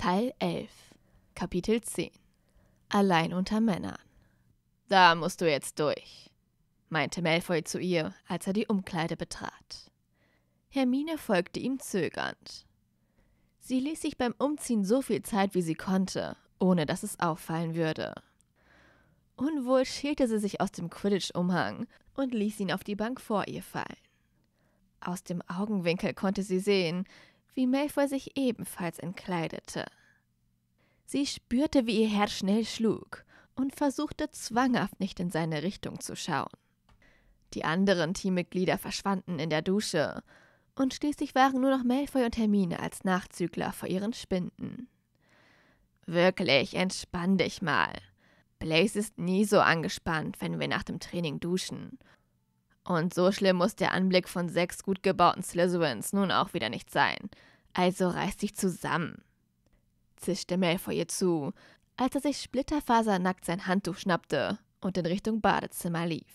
Teil 11, Kapitel 10 Allein unter Männern. Da musst du jetzt durch, meinte Malfoy zu ihr, als er die Umkleide betrat. Hermine folgte ihm zögernd. Sie ließ sich beim Umziehen so viel Zeit, wie sie konnte, ohne dass es auffallen würde. Unwohl schälte sie sich aus dem Quidditch-Umhang und ließ ihn auf die Bank vor ihr fallen. Aus dem Augenwinkel konnte sie sehen, wie Malfoy sich ebenfalls entkleidete. Sie spürte, wie ihr Herz schnell schlug und versuchte zwanghaft nicht in seine Richtung zu schauen. Die anderen Teammitglieder verschwanden in der Dusche und schließlich waren nur noch Malfoy und Hermine als Nachzügler vor ihren Spinden. Wirklich, entspann dich mal. Blaze ist nie so angespannt, wenn wir nach dem Training duschen und so schlimm muss der Anblick von sechs gut gebauten Slytherins nun auch wieder nicht sein. Also reiß dich zusammen, zischte Malfoy ihr zu, als er sich splitterfasernackt sein Handtuch schnappte und in Richtung Badezimmer lief.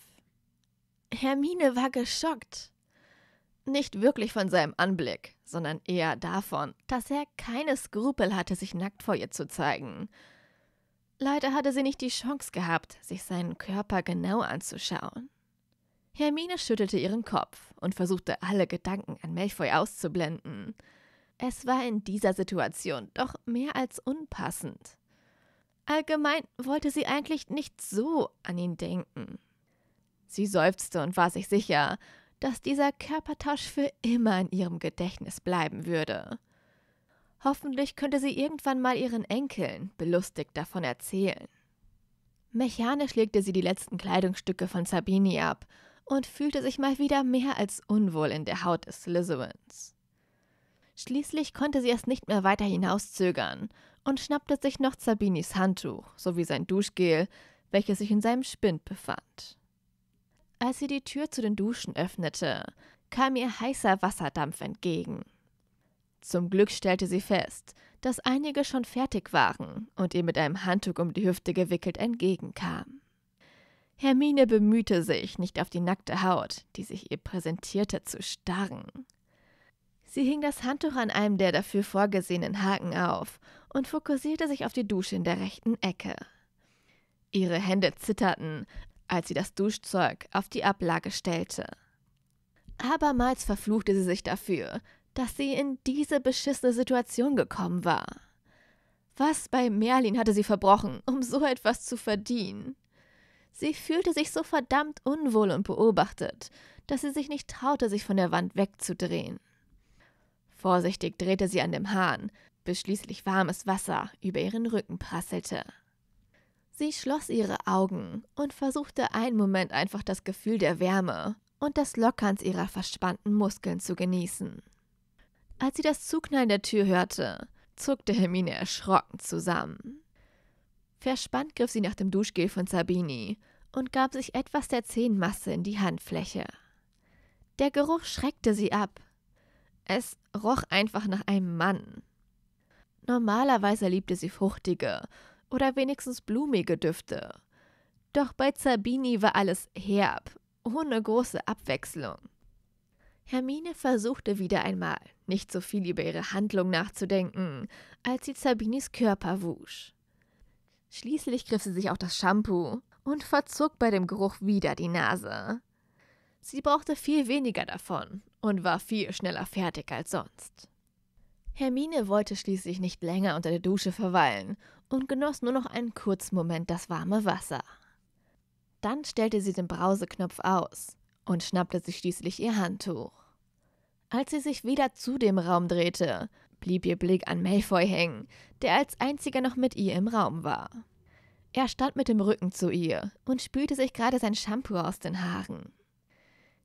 Hermine war geschockt. Nicht wirklich von seinem Anblick, sondern eher davon, dass er keine Skrupel hatte, sich nackt vor ihr zu zeigen. Leider hatte sie nicht die Chance gehabt, sich seinen Körper genau anzuschauen. Hermine schüttelte ihren Kopf und versuchte alle Gedanken an Malfoy auszublenden. Es war in dieser Situation doch mehr als unpassend. Allgemein wollte sie eigentlich nicht so an ihn denken. Sie seufzte und war sich sicher, dass dieser Körpertausch für immer in ihrem Gedächtnis bleiben würde. Hoffentlich könnte sie irgendwann mal ihren Enkeln belustigt davon erzählen. Mechanisch legte sie die letzten Kleidungsstücke von Sabini ab und fühlte sich mal wieder mehr als unwohl in der Haut des Lizowans. Schließlich konnte sie es nicht mehr weiter hinauszögern und schnappte sich noch Sabinis Handtuch sowie sein Duschgel, welches sich in seinem Spind befand. Als sie die Tür zu den Duschen öffnete, kam ihr heißer Wasserdampf entgegen. Zum Glück stellte sie fest, dass einige schon fertig waren und ihr mit einem Handtuch um die Hüfte gewickelt entgegenkam. Hermine bemühte sich, nicht auf die nackte Haut, die sich ihr präsentierte, zu starren. Sie hing das Handtuch an einem der dafür vorgesehenen Haken auf und fokussierte sich auf die Dusche in der rechten Ecke. Ihre Hände zitterten, als sie das Duschzeug auf die Ablage stellte. Abermals verfluchte sie sich dafür, dass sie in diese beschissene Situation gekommen war. Was bei Merlin hatte sie verbrochen, um so etwas zu verdienen? Sie fühlte sich so verdammt unwohl und beobachtet, dass sie sich nicht traute, sich von der Wand wegzudrehen. Vorsichtig drehte sie an dem Hahn, bis schließlich warmes Wasser über ihren Rücken prasselte. Sie schloss ihre Augen und versuchte einen Moment einfach das Gefühl der Wärme und des Lockerns ihrer verspannten Muskeln zu genießen. Als sie das Zuknallen der Tür hörte, zuckte Hermine erschrocken zusammen. Verspannt griff sie nach dem Duschgel von Sabini und gab sich etwas der Zehenmasse in die Handfläche. Der Geruch schreckte sie ab. Es roch einfach nach einem Mann. Normalerweise liebte sie fruchtige oder wenigstens blumige Düfte. Doch bei Sabini war alles herb, ohne große Abwechslung. Hermine versuchte wieder einmal, nicht so viel über ihre Handlung nachzudenken, als sie Sabinis Körper wusch. Schließlich griff sie sich auch das Shampoo und verzog bei dem Geruch wieder die Nase. Sie brauchte viel weniger davon und war viel schneller fertig als sonst. Hermine wollte schließlich nicht länger unter der Dusche verweilen und genoss nur noch einen kurzen Moment das warme Wasser. Dann stellte sie den Brauseknopf aus und schnappte sich schließlich ihr Handtuch. Als sie sich wieder zu dem Raum drehte, blieb ihr Blick an Malfoy hängen, der als einziger noch mit ihr im Raum war. Er stand mit dem Rücken zu ihr und spülte sich gerade sein Shampoo aus den Haaren.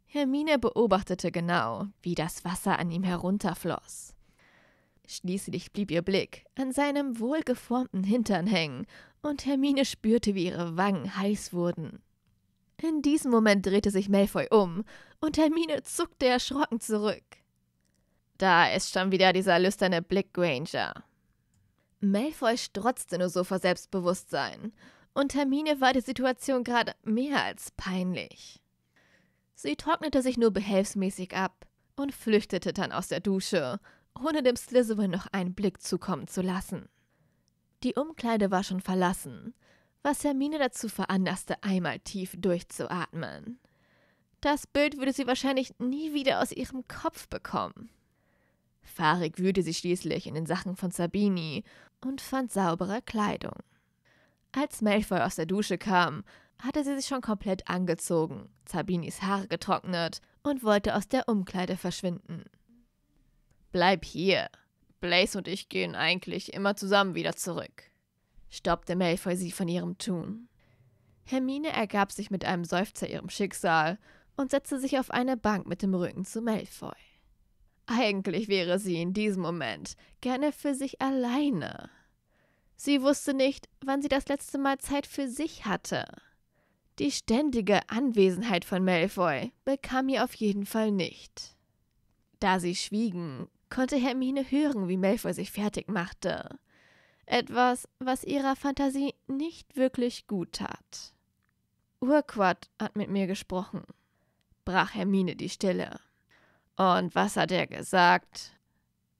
Hermine beobachtete genau, wie das Wasser an ihm herunterfloss. Schließlich blieb ihr Blick an seinem wohlgeformten Hintern hängen, und Hermine spürte, wie ihre Wangen heiß wurden. In diesem Moment drehte sich Malfoy um, und Hermine zuckte erschrocken zurück. Da ist schon wieder dieser lüsterne Blick Granger. Malfoy strotzte nur so vor Selbstbewusstsein. Und Hermine war die Situation gerade mehr als peinlich. Sie trocknete sich nur behelfsmäßig ab und flüchtete dann aus der Dusche, ohne dem Slytherin noch einen Blick zukommen zu lassen. Die Umkleide war schon verlassen, was Hermine dazu veranlasste, einmal tief durchzuatmen. Das Bild würde sie wahrscheinlich nie wieder aus ihrem Kopf bekommen. Farik wühlte sich schließlich in den Sachen von Sabini und fand saubere Kleidung. Als Malfoy aus der Dusche kam, hatte sie sich schon komplett angezogen, Sabinis Haare getrocknet und wollte aus der Umkleide verschwinden. Bleib hier. Blaze und ich gehen eigentlich immer zusammen wieder zurück, stoppte Malfoy sie von ihrem Tun. Hermine ergab sich mit einem Seufzer ihrem Schicksal und setzte sich auf eine Bank mit dem Rücken zu Malfoy. Eigentlich wäre sie in diesem Moment gerne für sich alleine. Sie wusste nicht, wann sie das letzte Mal Zeit für sich hatte. Die ständige Anwesenheit von Malfoy bekam ihr auf jeden Fall nicht. Da sie schwiegen, konnte Hermine hören, wie Malfoy sich fertig machte. Etwas, was ihrer Fantasie nicht wirklich gut tat. Urquart hat mit mir gesprochen, brach Hermine die Stille. Und was hat er gesagt?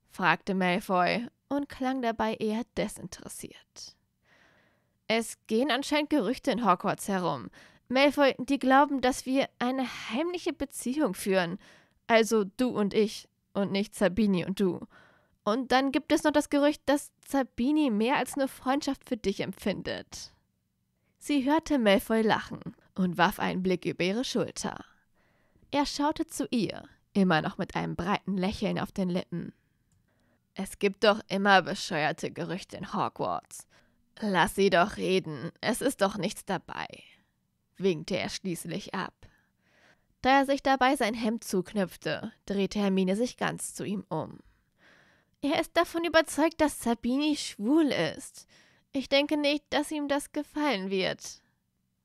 fragte Malfoy und klang dabei eher desinteressiert. Es gehen anscheinend Gerüchte in Hogwarts herum. Malfoy, die glauben, dass wir eine heimliche Beziehung führen. Also du und ich und nicht Sabini und du. Und dann gibt es noch das Gerücht, dass Sabini mehr als nur Freundschaft für dich empfindet. Sie hörte Malfoy lachen und warf einen Blick über ihre Schulter. Er schaute zu ihr immer noch mit einem breiten Lächeln auf den Lippen. Es gibt doch immer bescheuerte Gerüchte in Hogwarts. Lass sie doch reden, es ist doch nichts dabei, winkte er schließlich ab. Da er sich dabei sein Hemd zuknüpfte, drehte Hermine sich ganz zu ihm um. Er ist davon überzeugt, dass Sabini schwul ist. Ich denke nicht, dass ihm das gefallen wird,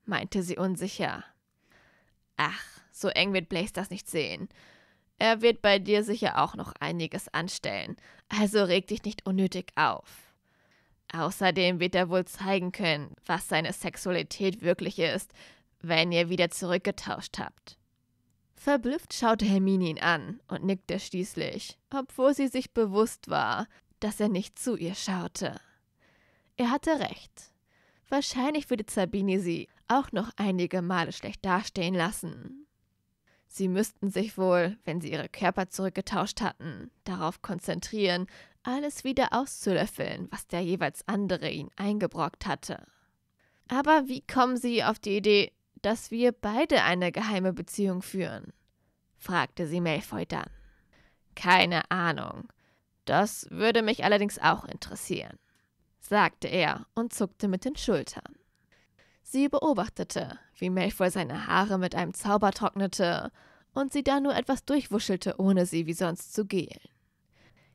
meinte sie unsicher. Ach, so eng wird Blaze das nicht sehen. Er wird bei dir sicher auch noch einiges anstellen, also reg dich nicht unnötig auf. Außerdem wird er wohl zeigen können, was seine Sexualität wirklich ist, wenn ihr wieder zurückgetauscht habt. Verblüfft schaute Hermine ihn an und nickte schließlich, obwohl sie sich bewusst war, dass er nicht zu ihr schaute. Er hatte recht. Wahrscheinlich würde Zabini sie auch noch einige Male schlecht dastehen lassen. Sie müssten sich wohl, wenn sie ihre Körper zurückgetauscht hatten, darauf konzentrieren, alles wieder auszulöffeln, was der jeweils andere ihnen eingebrockt hatte. Aber wie kommen Sie auf die Idee, dass wir beide eine geheime Beziehung führen? fragte sie Malfoy dann. Keine Ahnung. Das würde mich allerdings auch interessieren, sagte er und zuckte mit den Schultern. Sie beobachtete, wie Malfoy seine Haare mit einem Zauber trocknete und sie da nur etwas durchwuschelte, ohne sie wie sonst zu gehlen.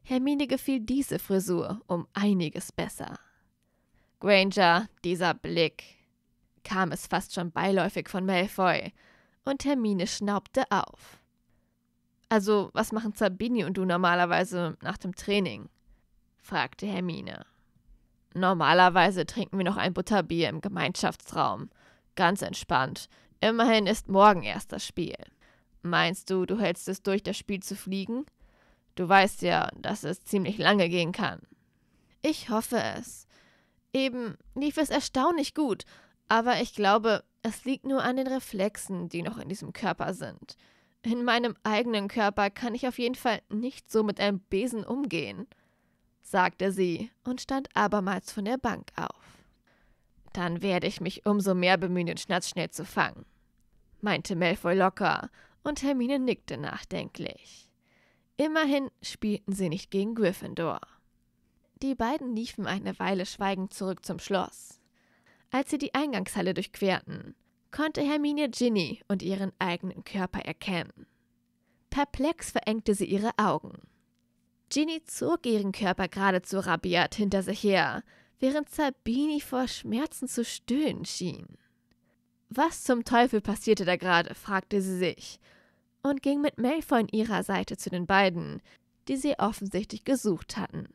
Hermine gefiel diese Frisur um einiges besser. Granger, dieser Blick, kam es fast schon beiläufig von Malfoy, und Hermine schnaubte auf. Also, was machen Sabini und du normalerweise nach dem Training? fragte Hermine. Normalerweise trinken wir noch ein Butterbier im Gemeinschaftsraum, Ganz entspannt. Immerhin ist morgen erst das Spiel. Meinst du, du hältst es durch, das Spiel zu fliegen? Du weißt ja, dass es ziemlich lange gehen kann. Ich hoffe es. Eben lief es erstaunlich gut, aber ich glaube, es liegt nur an den Reflexen, die noch in diesem Körper sind. In meinem eigenen Körper kann ich auf jeden Fall nicht so mit einem Besen umgehen, sagte sie und stand abermals von der Bank auf. Dann werde ich mich umso mehr bemühen, den Schnatz schnell zu fangen, meinte Malfoy locker, und Hermine nickte nachdenklich. Immerhin spielten sie nicht gegen Gryffindor. Die beiden liefen eine Weile schweigend zurück zum Schloss. Als sie die Eingangshalle durchquerten, konnte Hermine Ginny und ihren eigenen Körper erkennen. Perplex verengte sie ihre Augen. Ginny zog ihren Körper geradezu rabiat hinter sich her, während Sabini vor Schmerzen zu stöhnen schien. Was zum Teufel passierte da gerade, fragte sie sich und ging mit Malfoy an ihrer Seite zu den beiden, die sie offensichtlich gesucht hatten.